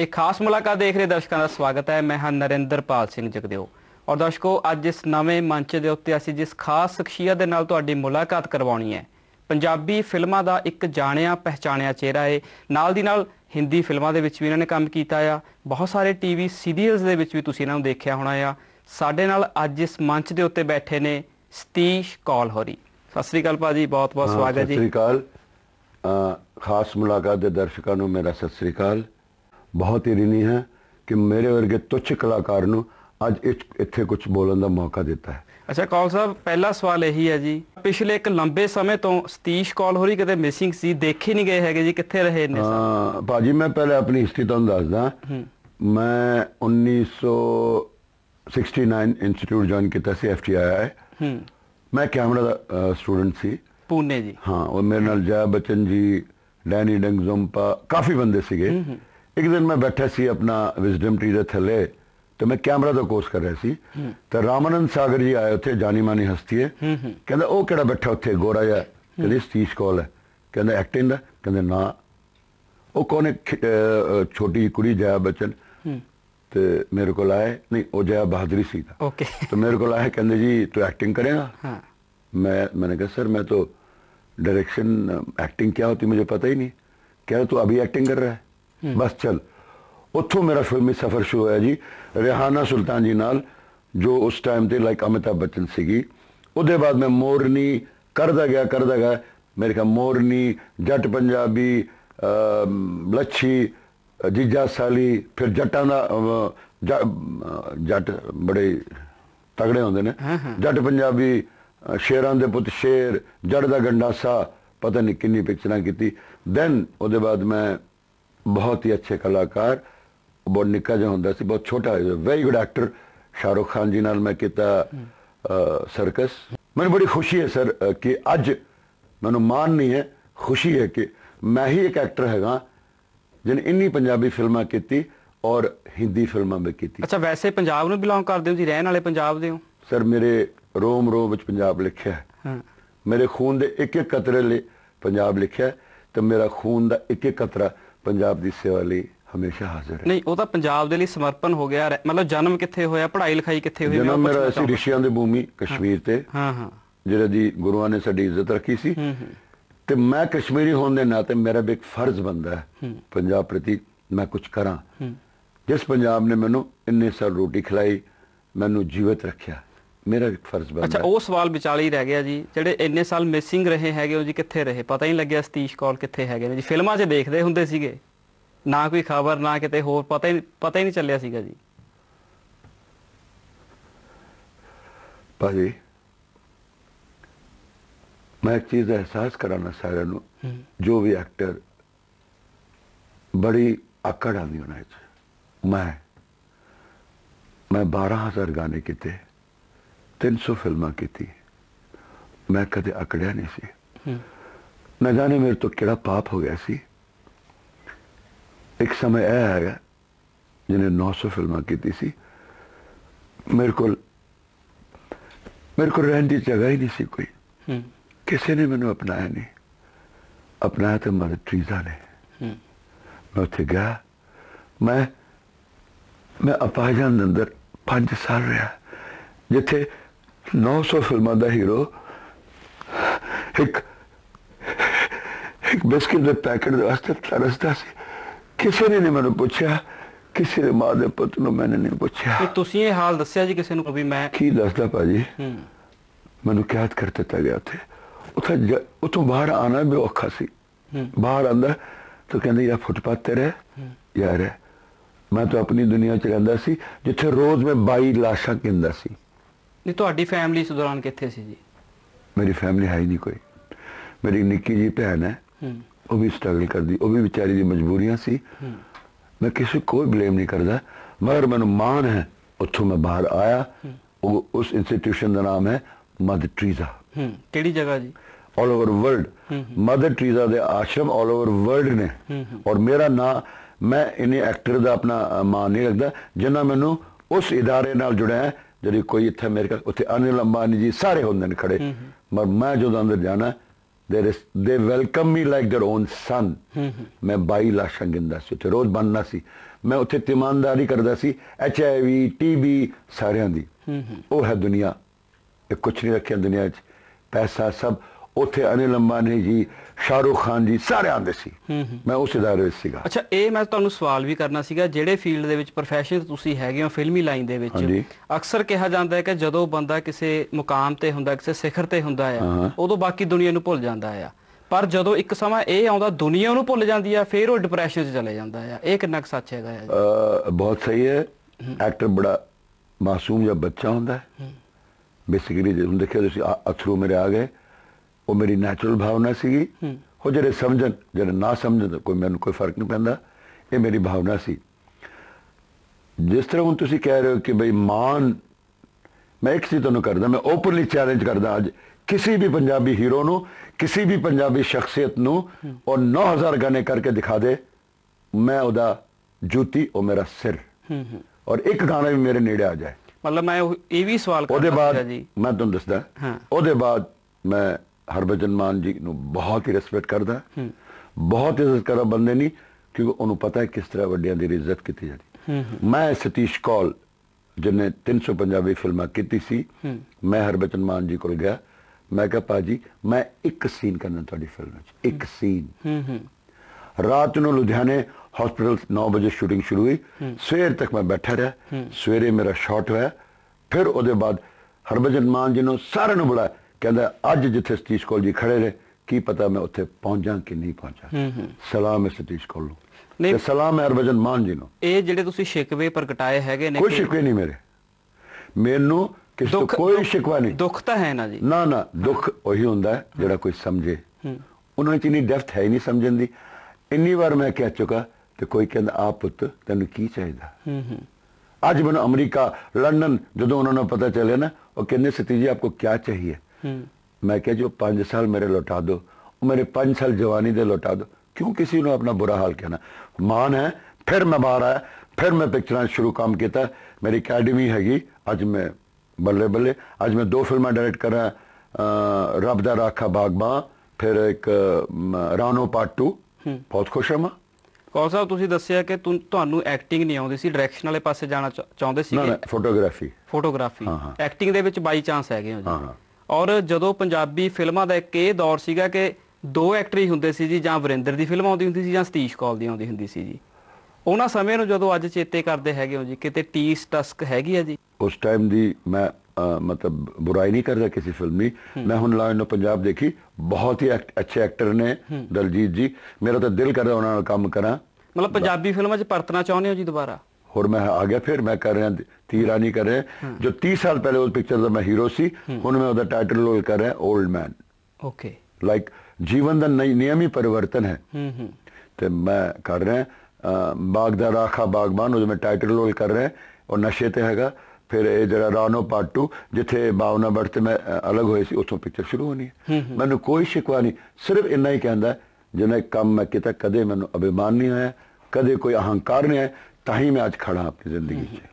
ਇਹ ਖਾਸ ਮੁਲਾਕਾਤ ਦੇਖ ਰਹੇ ਦਰਸ਼ਕਾਂ ਦਾ ਸਵਾਗਤ ਹੈ ਮੈਂ ਹਾਂ ਨਰਿੰਦਰਪਾਲ ਸਿੰਘ ਜਗਦੇਵ ਔਰ ਦਰਸ਼ਕੋ ਅੱਜ ਇਸ ਨਵੇਂ ਮੰਚ ਦੇ ਉੱਤੇ ਅਸੀਂ ਜਿਸ ਖਾਸ ਸ਼ਖਸੀਅਤ ਦੇ ਨਾਲ ਤੁਹਾਡੀ ਮੁਲਾਕਾਤ ਕਰਵਾਉਣੀ ਹੈ ਪੰਜਾਬੀ ਫਿਲਮਾਂ ਦਾ ਇੱਕ ਜਾਣਿਆ ਪਹਿਚਾਣਿਆ ਚਿਹਰਾ ਹੈ ਨਾਲ ਦੀ ਨਾਲ ਹਿੰਦੀ ਫਿਲਮਾਂ ਦੇ ਵਿੱਚ ਵੀ ਇਹਨਾਂ ਨੇ ਕੰਮ ਕੀਤਾ ਆ ਬਹੁਤ ਸਾਰੇ ਟੀਵੀ ਸੀਰੀਅਲਸ ਦੇ ਵਿੱਚ ਵੀ ਤੁਸੀਂ ਇਹਨਾਂ ਨੂੰ ਦੇਖਿਆ ਹੋਣਾ ਆ ਸਾਡੇ ਨਾਲ ਅੱਜ ਇਸ ਮੰਚ ਦੇ ਉੱਤੇ ਬੈਠੇ ਨੇ ਸਤੀਸ਼ ਕੌਲ ਹੋਰੀ ਸਤਿ ਸ੍ਰੀ ਅਕਾਲ ਭਾਜੀ ਬਹੁਤ ਬਹੁਤ ਸਵਾਗਤ ਜੀ ਸਤਿ ਸ੍ਰੀ ਅਕਾਲ ਖਾਸ ਮੁਲਾਕਾਤ ਦੇ ਦਰਸ਼ਕਾਂ ਨੂੰ ਮੇਰਾ ਸਤਿ ਸ੍ਰੀ ਅਕਾਲ ਬਹੁਤ ਹੀ ਰਿਣੀ ਹੈ ਕਿ ਮੇਰੇ ਵਰਗੇ ਤੁੱਛ ਕਲਾਕਾਰ ਨੂੰ ਅੱਜ ਇੱਥੇ ਕੁਝ ਬੋਲਣ ਦਾ ਮੌਕਾ ਦਿੱਤਾ ਹੈ ਅੱਛਾ ਕੌਲ ਸਾਹਿਬ ਪਹਿਲਾ ਸਵਾਲ ਇਹੀ ਹੈ ਜੀ ਪਿਛਲੇ ਇੱਕ ਲੰਬੇ ਸਮੇਂ ਤੋਂ ਸਤੀਸ਼ ਕੌਲ ਰਹੀ ਕਿਤੇ ਮਿਸਿੰਗ ਸੀ ਦੇਖੇ ਨਹੀਂ ਗਏ ਹੈਗੇ ਜੀ ਕਿੱਥੇ ਰਹੇ ਨੇ ਹਾਂ ਭਾਜੀ ਮੈਂ ਪਹਿਲੇ ਆਪਣੀ ਹਿਸਟਰੀ ਤੁਹਾਨੂੰ ਦੱਸਦਾ ਮੈਂ 1969 ਇੰਸਟੀਚਿਊਟ ਜੁਆਇਨ ਕੀਤਾ ਸੀ ਐਫਟੀਆਈ ਮੈਂ ਕੈਮਰਾ ਦਾ ਸਟੂਡੈਂਟ ਸੀ ਪੂਨੇ ਜੀ ਹਾਂ ਉਹ ਮੇਰੇ ਨਾਲ ਜੈ ਬਚਨ ਜੀ ਡੈਨੀ ਡੰਗਜ਼ੰਪਾ ਕਾਫੀ ਬੰਦੇ ਸੀਗੇ ਇੱਕ ਦਿਨ ਮੈਂ ਬੈਠਾ ਸੀ ਆਪਣਾ ਵਿਜ਼ਡਮ ਟ੍ਰੀ ਦੇ ਥੱਲੇ ਤੇ ਮੈਂ ਕੈਮਰਾ ਦਾ ਕੋਰਸ ਕਰ ਰਿਹਾ ਸੀ ਤਾਂ ਰਾਮਨੰਦ ਸਾਗਰ ਜੀ ਆਏ ਉੱਥੇ ਜਾਨੀ ਮਾਨੀ ਹਸਤੀ ਹੈ ਕਹਿੰਦਾ ਉਹ ਕਿਹੜਾ ਬੈਠਾ ਉੱਥੇ ਗੋਰਾ ਜਿਹਾ ਕਹਿੰਦੇ ਸਤੀਸ਼ ਕੋਲ ਹੈ ਕਹਿੰਦਾ ਐਕਟਿੰਗ ਦਾ ਕਹਿੰਦੇ ਨਾ ਉਹ ਕੋਨੇ ਛੋਟੀ ਕੁੜੀ ਜਇਆ ਬਚਨ ਤੇ ਮੇਰੇ ਕੋਲ ਆਏ ਨਹੀਂ ਉਹ ਜਇਆ ਬਹਾਦਰੀ ਸੀ ਦਾ ਓਕੇ ਤੇ ਮੇਰੇ ਕੋਲ ਆਏ ਕਹਿੰਦੇ ਜੀ ਤੂੰ ਐਕਟਿੰਗ ਕਰੇਗਾ ਹਾਂ ਮੈਂ ਮੈਨੇ ਕਿਹਾ ਸਰ ਮੈਂ ਤਾਂ ਡਾਇਰੈਕਸ਼ਨ ਐਕਟਿੰਗ ਕੀ ਹੁੰਦੀ ਮੈਨੂੰ ਪਤਾ ਹੀ ਨਹੀਂ ਕਹਿੰਦਾ ਤੂੰ ਅਭੀ ਐਕਟਿੰਗ ਕਰ ਰਿਹਾ ਹੈ ਬਸ ਚੱਲ ਉੱਥੋਂ ਮੇਰਾ ਫਿਲਮੀ ਸਫ਼ਰ ਸ਼ੁਰੂ ਹੋਇਆ ਜੀ ਰਿਹਾਨਾ ਸੁਲਤਾਨ ਜੀ ਨਾਲ ਜੋ ਉਸ ਟਾਈਮ ਤੇ ਲਾਈਕ ਅਮਿਤਾ ਬਚਨ ਸੀਗੀ ਉਹਦੇ ਬਾਅਦ ਮੈਂ ਮੋਰਨੀ ਕਰਦਾ ਗਿਆ ਕਰਦਾ ਗਿਆ ਮੇਰੇ ਕਾ ਮੋਰਨੀ ਜੱਟ ਪੰਜਾਬੀ ਲੱਛੀ ਜੀਜਾ ਸਾਲੀ ਫਿਰ ਜੱਟਾਂ ਦਾ ਜੱਟ ਬੜੇ ਤਗੜੇ ਹੁੰਦੇ ਨੇ ਜੱਟ ਪੰਜਾਬੀ ਸ਼ੇਰਾਂ ਦੇ ਪੁੱਤ ਸ਼ੇਰ ਜੜ ਦਾ ਗੰਡਾਸਾ ਪਤਾ ਨਹੀਂ ਕਿੰਨੀ ਪਿਕਚਰਾਂ ਕੀਤੀ ਦੈਨ ਉਹਦੇ ਬਾਅਦ ਮੈਂ ਬਹੁਤ ਹੀ ਅੱਛੇ ਕਲਾਕਾਰ ਬਹੁਤ ਨਿੱਕਾ ਜਿਹਾ ਹੁੰਦਾ ਸੀ ਬਹੁਤ ਛੋਟਾ very good actor Shahrukh Khan ji ਨਾਲ ਮੈਂ ਕੀਤਾ ਸਰਕਸ ਮੈਨੂੰ ਬੜੀ ਖੁਸ਼ੀ ਹੈ ਸਰ ਕਿ ਅੱਜ ਮੈਨੂੰ ਮਾਣ ਨਹੀਂ ਹੈ ਖੁਸ਼ੀ ਹੈ ਕਿ ਮੈਂ ਹੀ ਇੱਕ ਐਕਟਰ ਹੈਗਾ ਜਿਹਨੇ ਇੰਨੀ ਪੰਜਾਬੀ ਫਿਲਮਾਂ ਕੀਤੀ ਔਰ ਹਿੰਦੀ ਫਿਲਮਾਂ ਵੀ ਕੀਤੀ ਅੱਛਾ ਵੈਸੇ ਪੰਜਾਬ ਨੂੰ ਬਿਲੋਂਗ ਕਰਦੇ ਹੋ ਜੀ ਰਹਿਣ ਵਾਲੇ ਪੰਜਾਬ ਦੇ ਹੋ ਸਰ ਮੇਰੇ ਰੋਮ ਰੋ ਵਿੱਚ ਪੰਜਾਬ ਲਿਖਿਆ ਹੈ ਮੇਰੇ ਖੂਨ ਦੇ ਇੱਕ ਇੱਕ ਕਤਰੇ ਲਈ ਪੰਜਾਬ ਲਿਖਿਆ ਤੇ ਮੇਰਾ ਖੂਨ ਦਾ ਇੱਕ ਇੱਕ ਕਤਰਾ ਪੰਜਾਬ ਦੀ ਸੇਵਾ ਲਈ ਹਮੇਸ਼ਾ ਹਾਜ਼ਰ ਹੈ ਨਹੀਂ ਉਹ ਤਾਂ ਪੰਜਾਬ ਦੇ ਲਈ ਸਮਰਪਣ ਹੋ ਗਿਆ ਮਤਲਬ ਜਨਮ ਕਿੱਥੇ ਹੋਇਆ ਪੜ੍ਹਾਈ ਲਿਖਾਈ ਕਿੱਥੇ ਹੋਈ ਜਨਮ ਮੇਰਾ ਅਸੀਂ ਰਿਸ਼ੀਆਂ ਦੀ ਭੂਮੀ ਕਸ਼ਮੀਰ ਤੇ ਹਾਂ ਹਾਂ ਜਿਹੜਾ ਜੀ ਗੁਰੂਆਂ ਨੇ ਸਾਡੀ ਇੱਜ਼ਤ ਰੱਖੀ ਸੀ ਤੇ ਮੈਂ ਕਸ਼ਮੀਰੀ ਹੋਣ ਦੇ ਨਾਤੇ ਮੇਰਾ ਵੀ ਇੱਕ ਫਰਜ਼ ਬੰਦਾ ਹੈ ਪੰਜਾਬ ਪ੍ਰਤੀ ਮੈਂ ਕੁਝ ਕਰਾਂ ਜਿਸ ਪੰਜਾਬ ਨੇ ਮੈਨੂੰ ਇੰਨੇ ਸਾਲ ਰੋਟੀ ਖਿਲਾਈ ਮੈਨੂੰ ਜੀਵਤ ਰੱਖਿਆ ਮੇਰਾ ਵੀ ਫਰਜ਼ ਬਣਦਾ ਅੱਛਾ ਉਹ ਸਵਾਲ ਵਿਚਾਲੇ ਹੀ ਰਹਿ ਗਿਆ ਜੀ ਜਿਹੜੇ ਇੰਨੇ ਸਾਲ ਮਿਸਿੰਗ ਰਹੇ ਹੈਗੇ ਉਹ ਜੀ ਕਿੱਥੇ ਰਹੇ ਪਤਾ ਹੀ ਲੱਗਿਆ ਸਤੀਸ਼ ਕੌਲ ਕਿੱਥੇ ਹੈਗੇ ਨੇ ਜੀ ਫਿਲਮਾਂ 'ਚ ਦੇਖਦੇ ਹੁੰਦੇ ਸੀਗੇ ਨਾ ਕੋਈ ਖਬਰ ਨਾ ਕਿਤੇ ਹੋਰ ਪਤਾ ਹੀ ਪਤਾ ਹੀ ਨਹੀਂ ਚੱਲਿਆ ਸੀਗਾ ਜੀ ਭਾਜੀ ਮੈਂ ਇੱਕ ਚੀਜ਼ ਅਹਿਸਾਸ ਕਰਾਉਣਾ ਸਾਰਿਆਂ ਨੂੰ ਜੋ ਵੀ ਐਕਟਰ ਬੜੀ ਆਕੜ ਆਉਂਦੀ ਉਹਨਾਂ ਇਹ ਮੈਂ ਮੈਂ 12000 ਗਾਣੇ ਕੀਤੇ 300 ਫਿਲਮਾਂ ਕੀਤੀ ਮੈਂ ਕਦੇ ਅਕੜਿਆ ਨਹੀਂ ਸੀ ਨਾ ਜਾਣੇ ਮੇਰੇ ਤੋਂ ਕਿਹੜਾ ਪਾਪ ਹੋ ਗਿਆ ਸੀ ਇੱਕ ਸਮੇਂ ਇਹ ਆਇਆ ਜਿਹਨੇ 900 ਫਿਲਮਾਂ ਕੀਤੀ ਸੀ ਮੇਰੇ ਕੋਲ ਮੇਰੇ ਕੋਲ ਰਹਿਣ ਦੀ ਜਗ੍ਹਾ ਹੀ ਨਹੀਂ ਸੀ ਕੋਈ ਕਿਸੇ ਨੇ ਮੈਨੂੰ ਅਪਣਾਇਆ ਨਹੀਂ ਅਪਣਾਇਆ ਤਾਂ ਮਰ ਟਰੀਜ਼ਾ ਨੇ ਮੈਂ ਉੱਥੇ ਗਿਆ ਮੈਂ ਮੈਂ ਅਪਾਹਜਾਂ ਦੇ ਅੰਦਰ 5 ਸਾਲ ਰਿਹਾ ਜਿੱਥੇ 900 ਫਿਲਮਾਂ ਦਾ ਹੀਰੋ ਇੱਕ ਇੱਕ ਬਿਸਕਟ ਦੇ ਪੈਕਟ ਦੇ ਵਾਸਤੇ ਤਰਸਦਾ ਸੀ ਕਿਸੇ ਨੇ ਨਹੀਂ ਮੈਨੂੰ ਪੁੱਛਿਆ ਕਿਸੇ ਦੇ ਮਾਂ ਦੇ ਪੁੱਤ ਨੂੰ ਮੈਨੇ ਨਹੀਂ ਪੁੱਛਿਆ ਤੇ ਤੁਸੀਂ ਇਹ ਹਾਲ ਦੱਸਿਆ ਜੀ ਕਿਸੇ ਨੂੰ ਵੀ ਮੈਂ ਕੀ ਦੱਸਦਾ ਭਾਜੀ ਮੈਨੂੰ ਕਿਹਾਤ ਕਰ ਦਿੱਤਾ ਗਿਆ ਤੇ ਉਥੇ ਉਤੋਂ ਬਾਹਰ ਆਣਾ ਵੀ ਔਖਾ ਸੀ ਬਾਹਰ ਆਂਦਾ ਤਾਂ ਕਹਿੰਦੇ ਯਾ ਫੁੱਟਪਾਥ ਤੇ ਰਹਿ ਯਾਰ ਮੈਂ ਤਾਂ ਆਪਣੀ ਦੁਨੀਆ ਚ ਰਹਿੰਦਾ ਸੀ ਜਿੱਥੇ ਰੋਜ਼ ਮੈਂ 22 ਲਾਸ਼ਾਂ ਕਿੰਦਾ ਸੀ ਨਹੀਂ ਤੁਹਾਡੀ ਫੈਮਿਲੀ ਇਸ ਦੌਰਾਨ ਕਿੱਥੇ ਸੀ ਜੀ ਮੇਰੀ ਫੈਮਿਲੀ ਹੈ ਹੀ ਨਹੀਂ ਕੋਈ ਮੇਰੀ ਨਿੱਕੀ ਜੀ ਭੈਣ ਹੈ ਉਹ ਵੀ ਸਟਰਗਲ ਕਰਦੀ ਉਹ ਵੀ ਵਿਚਾਰੀ ਦੀ ਮਜਬੂਰੀਆਂ ਸੀ ਮੈਂ ਕਿਸੇ ਕੋਈ ਬਲੇਮ ਨਹੀਂ ਕਰਦਾ ਮਗਰ ਮੈਨੂੰ ਮਾਣ ਹੈ ਉੱਥੋਂ ਮੈਂ ਬਾਹਰ ਆਇਆ ਉਹ ਉਸ ਇੰਸਟੀਟਿਊਸ਼ਨ ਦਾ ਨਾਮ ਹੈ ਮਦਰ ਟ੍ਰੀਜ਼ਾ ਕਿਹੜੀ ਜਗ੍ਹਾ ਜੀ all over world mother Teresa ਦੇ ਆਸ਼ਰਮ ਆਲ ਓਵਰ ਵਰਲਡ ਨੇ ਔਰ ਮੇਰਾ ਨਾਂ ਮੈਂ ਇਨੇ ਐਕਟਰ ਦਾ ਆਪਣਾ ਮਾਨ ਨਹੀਂ ਰੱਖਦਾ ਜਿੰਨਾ ਮੈਨੂੰ ਉਸ ادارے ਨਾਲ ਜੁੜਿਆ ਹੈ ਜਿਹੜੀ ਕੋਈ ਇੱਥੇ ਮੇਰੇ ਕੋਲ ਉੱਥੇ ਅਨਿਲ ਅੰਬਾਨੀ ਜੀ ਸਾਰੇ ਹੁੰਦੇ ਨੇ ਖੜੇ ਪਰ ਮੈਂ ਜਦੋਂ ਅੰਦਰ ਜਾਣਾ ਦੇ ਦੇ welcome me like their own son ਮੈਂ ਬਾਈ ਲਾਸ਼ਾਂ ਗਿੰਦਾ ਸੀ ਤੇ ਰੋਜ਼ ਬੰਨਣਾ ਸੀ ਮੈਂ ਉੱਥੇ ਤਿਮਾਨਦਾਰੀ ਕਰਦਾ ਸੀ ਐਚ ਆਈ ਵੀ ਟੀਬੀ ਸਾਰਿਆਂ ਦੀ ਉਹ ਹੈ ਦੁਨੀਆ ਇਹ ਕੁਝ ਨਹੀਂ ਰੱਖਿਆ ਦੁਨੀਆ 'ਚ ਪੈਸਾ ਸਭ ਉੱਥੇ ਅਨਿਲ ਅੰਬਾਨੀ ਜੀ ਸ਼ਾਹਰੁਖ ਖਾਨ ਜੀ ਸਾਰੇ ਆਂਦੇ ਸੀ ਮੈਂ ਉਸ ਇਦਾਰੇ ਵਿੱਚ ਸੀਗਾ ਅੱਛਾ ਇਹ ਮੈਂ ਤੁਹਾਨੂੰ ਸਵਾਲ ਵੀ ਕਰਨਾ ਸੀਗਾ ਜਿਹੜੇ ਫੀਲਡ ਦੇ ਵਿੱਚ ਪ੍ਰੋਫੈਸ਼ਨ ਤੁਸੀਂ ਹੈਗੇ ਹੋ ਫਿਲਮੀ ਲਾਈਨ ਦੇ ਵਿੱਚ ਅਕਸਰ ਕਿਹਾ ਜਾਂਦਾ ਹੈ ਕਿ ਜਦੋਂ ਬੰਦਾ ਕਿਸੇ ਮੁਕਾਮ ਤੇ ਹੁੰਦਾ ਕਿਸੇ ਸਿਖਰ ਤੇ ਹੁੰਦਾ ਆ ਉਦੋਂ ਬਾਕੀ ਦੁਨੀਆ ਨੂੰ ਭੁੱਲ ਜਾਂਦਾ ਆ ਪਰ ਜਦੋਂ ਇੱਕ ਸਮਾਂ ਇਹ ਆਉਂਦਾ ਦੁਨੀਆ ਨੂੰ ਭੁੱਲ ਜਾਂਦੀ ਆ ਫਿਰ ਉਹ ਡਿਪਰੈਸ਼ਨ 'ਚ ਚਲੇ ਜਾਂਦਾ ਆ ਇਹ ਕਿੰਨਾ ਸੱਚ ਹੈਗਾ ਆ ਬਹੁਤ ਸਹੀ ਹੈ ਐਕਟਰ ਬੜਾ ਮਾਸੂਮ ਜਿਹਾ ਬੱਚਾ ਹੁੰਦਾ ਹੈ ਬੇਸਿਕਲੀ ਜਦੋਂ ਦੇਖਿਆ ਤੁਸੀਂ ਅਥਰੂ ਮੇਰੇ ਆ ਗਏ ਉਹ ਮੇਰੀ ਨੈਚੁਰਲ ਭਾਵਨਾ ਸੀਗੀ ਉਹ ਜਿਹੜੇ ਸਮਝਣ ਜਿਹੜੇ ਨਾ ਸਮਝਣ ਕੋਈ ਮੈਨੂੰ ਕੋਈ ਫਰਕ ਨਹੀਂ ਪੈਂਦਾ ਇਹ ਮੇਰੀ ਭਾਵਨਾ ਸੀ ਜਿਸ ਤਰ੍ਹਾਂ ਹੁਣ ਤੁਸੀਂ ਕਹਿ ਰਹੇ ਹੋ ਕਿ ਬਈ ਮਾਨ ਮੈਂ ਇੱਕ ਸੀ ਤੁਹਾਨੂੰ ਕਰਦਾ ਮੈਂ ਓਪਨਲੀ ਚੈਲੰਜ ਕਰਦਾ ਅੱਜ ਕਿਸੇ ਵੀ ਪੰਜਾਬੀ ਹੀਰੋ ਨੂੰ ਕਿਸੇ ਵੀ ਪੰਜਾਬੀ ਸ਼ਖਸੀਅਤ ਨੂੰ ਔਰ 9000 ਗਾਣੇ ਕਰਕੇ ਦਿਖਾ ਦੇ ਮੈਂ ਉਹਦਾ ਜੁੱਤੀ ਉਹ ਮੇਰਾ ਸਿਰ ਔਰ ਇੱਕ ਗਾਣਾ ਵੀ ਮੇਰੇ ਨੇੜੇ ਆ ਜਾਏ ਮਤਲਬ ਮੈਂ ਇਹ ਵੀ ਸਵਾਲ ਕਰਦਾ ਜੀ ਮੈਂ ਤੁਹਾਨੂੰ ਦੱਸਦਾ ਉਹਦੇ ਬਾਅਦ ਮੈਂ ਹਰਭਜਨ ਮਾਨ ਜੀ ਨੂੰ ਬਹੁਤ ਹੀ ਰਿਸਪੈਕਟ ਕਰਦਾ ਬਹੁਤ ਇੱਜ਼ਤ ਕਰਦਾ ਬੰਦੇ ਨਹੀਂ ਕਿਉਂਕਿ ਉਹਨੂੰ ਪਤਾ ਹੈ ਕਿਸ ਤਰ੍ਹਾਂ ਵੱਡਿਆਂ ਦੀ ਇੱਜ਼ਤ ਕੀਤੀ ਜਾਂਦੀ ਮੈਂ ਸਤੀਸ਼ ਕੌਲ ਜਿਨੇ 300 ਪੰਜਾਬੀ ਫਿਲਮਾਂ ਕੀਤੀ ਸੀ ਮੈਂ ਹਰਭਜਨ ਮਾਨ ਜੀ ਕੋਲ ਗਿਆ ਮੈਂ ਕਿਹਾ ਪਾਜੀ ਮੈਂ ਇੱਕ ਸੀਨ ਕਰਨਾ ਤੁਹਾਡੀ ਫਿਲਮ ਵਿੱਚ ਇੱਕ ਸੀਨ ਰਾਤ ਨੂੰ ਲੁਧਿਆਣੇ ਹਸਪੀਟਲ 9 ਵਜੇ ਸ਼ੂਟਿੰਗ ਸ਼ੁਰੂ ਹੋਈ ਸਵੇਰ ਤੱਕ ਮੈਂ ਬੈਠਾ ਰਿਹਾ ਸਵੇਰੇ ਮੇਰਾ ਸ਼ਾਟ ਹੋਇਆ ਫਿਰ ਉਹਦੇ ਬਾਅਦ ਹਰਭਜਨ ਮਾਨ ਜੀ ਨੂੰ ਸਾਰਿਆਂ ਨੂੰ ਬੁਲਾਇਆ ਕਹਿੰਦਾ ਅੱਜ ਜਿੱਥੇ ਸਤੀਸ਼ ਕੋਲ ਜੀ ਖੜੇ ਨੇ ਕੀ ਪਤਾ ਮੈਂ ਉੱਥੇ ਪਹੁੰਚਾਂ ਕਿ ਨਹੀਂ ਪਹੁੰਚਾਂ ਸਲਾਮ ਹੈ ਸਤੀਸ਼ ਕੋਲ ਨੂੰ ਤੇ ਸਲਾਮ ਹੈ ਅਰਵਜਨ ਮਾਨ ਜੀ ਨੂੰ ਇਹ ਜਿਹੜੇ ਤੁਸੀਂ ਸ਼ਿਕਵੇ ਪ੍ਰਗਟਾਏ ਹੈਗੇ ਨੇ ਕੋਈ ਸ਼ਿਕਵੇ ਨਹੀਂ ਮੇਰੇ ਮੈਨੂੰ ਕਿਸੇ ਤੋਂ ਕੋਈ ਸ਼ਿਕਵਾ ਨਹੀਂ ਦੁੱਖ ਤਾਂ ਹੈ ਨਾ ਜੀ ਨਾ ਨਾ ਦੁੱਖ ਉਹੀ ਹੁੰਦਾ ਹੈ ਜਿਹੜਾ ਕੋਈ ਸਮਝੇ ਉਹਨਾਂ ਵਿੱਚ ਇਨੀ ਡੈਪਥ ਹੈ ਨਹੀਂ ਸਮਝਣ ਦੀ ਇੰਨੀ ਵਾਰ ਮੈਂ ਕਹਿ ਚੁੱਕਾ ਤੇ ਕੋਈ ਕਹਿੰਦਾ ਆ ਪੁੱਤ ਤੈਨੂੰ ਕੀ ਚਾਹੀਦਾ ਹੂੰ ਹੂੰ ਅੱਜ ਮੈਨੂੰ ਅਮਰੀਕਾ ਲੰਡਨ ਜਦੋਂ ਉਹਨਾਂ ਨੂੰ ਪਤਾ ਚੱਲੇ ਨਾ ਉਹ ਕਹਿੰਦੇ ਸਤੀਜੀ ਜੀ ਆਪਕੋ ਕੀ ਚਾਹੀਏ ਮੈਂ ਕਿਹਾ ਜੋ 5 ਸਾਲ ਮੇਰੇ ਲੋਟਾ ਦਿਓ ਉਹ ਮੇਰੇ 5 ਸਾਲ ਜਵਾਨੀ ਦੇ ਲੋਟਾ ਦਿਓ ਕਿਉਂ ਕਿਸੇ ਨੂੰ ਆਪਣਾ ਬੁਰਾ ਹਾਲ ਕਹਿਣਾ ਮਾਨ ਹੈ ਫਿਰ ਮੈਂ ਬਾਹਰ ਆਇਆ ਫਿਰ ਮੈਂ ਪਿਕਚਰਾਂ ਸ਼ੁਰੂ ਕੰਮ ਕੀਤਾ ਮੇਰੀ ਅਕੈਡਮੀ ਹੈਗੀ ਅੱਜ ਮੈਂ ਬੱਲੇ ਬੱਲੇ ਅੱਜ ਮੈਂ ਦੋ ਫਿਲਮਾਂ ਡਾਇਰੈਕਟ ਕਰ ਰਿਹਾ ਰੱਬ ਦਾ ਰਾਖਾ ਬਾਗਬਾ ਫਿਰ ਇੱਕ ਰਾਨੋ ਪਾਰਟ 2 ਬਹੁਤ ਖੁਸ਼ ਹਾਂ ਕੌਣ ਸਾਹਿਬ ਤੁਸੀਂ ਦੱਸਿਆ ਕਿ ਤੁਹਾਨੂੰ ਐਕਟਿੰਗ ਨਹੀਂ ਆਉਂਦੀ ਸੀ ਡਾਇਰੈਕਸ਼ਨ ਵਾਲੇ ਪਾਸੇ ਜਾਣਾ ਚਾਹੁੰਦੇ ਸੀ ਨਾ ਫੋਟੋਗ੍ਰਾਫੀ ਫੋਟੋਗ੍ਰਾਫੀ ਐਕਟਿੰਗ ਦੇ ਵਿੱਚ ਬਾਈ ਚਾਂਸ ਹੈਗੇ ਹਾਂ ਜੀ ਹਾਂ ਔਰ ਜਦੋਂ ਪੰਜਾਬੀ ਫਿਲਮਾਂ ਦਾ ਇੱਕ ਇਹ ਦੌਰ ਸੀਗਾ ਕਿ ਦੋ ਐਕਟਰ ਹੀ ਹੁੰਦੇ ਸੀ ਜੀ ਜਾਂ ਵਰਿੰਦਰ ਦੀ ਫਿਲਮ ਆਉਂਦੀ ਹੁੰਦੀ ਸੀ ਜਾਂ ਸਤੀਸ਼ ਕੌਲ ਦੀ ਆਉਂਦੀ ਹੁੰਦੀ ਸੀ ਜੀ ਉਹਨਾਂ ਸਮੇਂ ਨੂੰ ਜਦੋਂ ਅੱਜ ਚੇਤੇ ਕਰਦੇ ਹੈਗੇ ਹੋ ਜੀ ਕਿਤੇ ਟੀਸ ਟਸਕ ਹੈਗੀ ਆ ਜੀ ਉਸ ਟਾਈਮ ਦੀ ਮੈਂ ਮਤਲਬ ਬੁਰਾਈ ਨਹੀਂ ਕਰਦਾ ਕਿਸੇ ਫਿਲਮੀ ਮੈਂ ਹੁਣ ਲਾਇਨ ਪੰਜਾਬ ਦੇਖੀ ਬਹੁਤ ਹੀ ਅੱਛੇ ਐਕਟਰ ਨੇ ਦਲਜੀਤ ਜੀ ਮੇਰਾ ਤਾਂ ਦਿਲ ਕਰਦਾ ਉਹਨਾਂ ਨਾਲ ਕੰਮ ਕਰਾਂ ਮਤਲਬ ਪੰਜਾਬੀ ਫਿਲਮਾਂ 'ਚ ਪਰਤਣਾ ਚਾਹੁੰਦੇ ਹੋ ਜੀ ਦੁਬਾਰਾ और ਮੈਂ ਆ ਗਿਆ ਫਿਰ ਮੈਂ ਕਰ ਰਿਹਾ हैं ਨਹੀਂ ਕਰ ਰਿਹਾ ਜੋ 30 ਸਾਲ ਪਹਿਲੇ पहले उस ਮੈਂ ਹੀਰੋ ਸੀ सी ਮੈਂ ਉਹਦਾ ਟਾਈਟਲ ਰੋਲ ਕਰ ਰਿਹਾ old man man okay like ਜੀਵਨ ਦਾ ਨਿਯਮੀ ਪਰਿਵਰਤਨ ਹੈ ਤੇ ਮੈਂ ਕਰ ਰਿਹਾ ਬਾਗ ਦਾ ਰਾਖਾ ਬਾਗਬਾਨ ਉਹਦੇ ਮੈਂ ਟਾਈਟਲ ਰੋਲ ਕਰ ਰਿਹਾ ਔਰ ਨਸ਼ੇ ਤੇ ਹੈਗਾ ਫਿਰ ਇਹ ਜਿਹੜਾ ਰਾਨੋ ਪਾਰਟ 2 ਜਿੱਥੇ ਬਾਵਨਾ ਬੜ ਤੇ ਮੈਂ ਅਲੱਗ ਹੋਏ ਸੀ ਉਥੋਂ ਪਿਕਚਰ ਸ਼ੁਰੂ ਹੋਣੀ ਹੈ ਮੈਨੂੰ ਕੋਈ ਸ਼ਿਕਵਾ ਨਹੀਂ ਸਿਰਫ ਇੰਨਾ ਹੀ ਕਹਿੰਦਾ ਜਿਵੇਂ ਕੰਮ ਮੈਂ ਕੀਤਾ ਕਦੇ ਮੈਨੂੰ ਅਭਿਮਾਨ ਨਹੀਂ ਆਇਆ ਕਦੇ ਕੋਈ ਅਹੰਕਾਰ ਨਹੀਂ ਆਇਆ ਤਾਂ ਹੀ ਮੈਂ ਅੱਜ ਖੜਾ ਆਪਣੀ ਜ਼ਿੰਦਗੀ 'ਚ